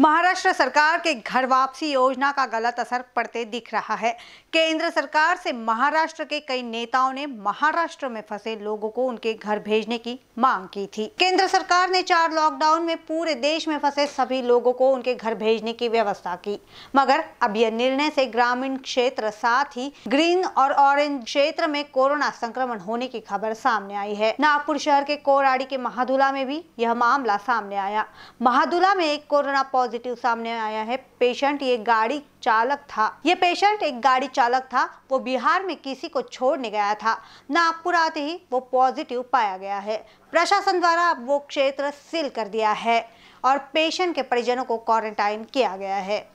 महाराष्ट्र सरकार के घर वापसी योजना का गलत असर पड़ते दिख रहा है केंद्र सरकार से महाराष्ट्र के कई नेताओं ने महाराष्ट्र में फंसे लोगों को उनके घर भेजने की मांग की थी केंद्र सरकार ने चार लॉकडाउन में पूरे देश में फंसे सभी लोगों को उनके घर भेजने की व्यवस्था की मगर अब यह निर्णय से ग्रामीण क्षेत्र साथ ही ग्रीन और ऑरेंज क्षेत्र में कोरोना संक्रमण होने की खबर सामने आई है नागपुर शहर के कोराड़ी के महादुला में भी यह मामला सामने आया महादुला में एक कोरोना पॉजिटिव सामने आया है पेशेंट ये गाड़ी चालक था ये पेशेंट एक गाड़ी चालक था वो बिहार में किसी को छोड़ने गया था नागपुर आते ही वो पॉजिटिव पाया गया है प्रशासन द्वारा अब वो क्षेत्र सील कर दिया है और पेशेंट के परिजनों को क्वारंटाइन किया गया है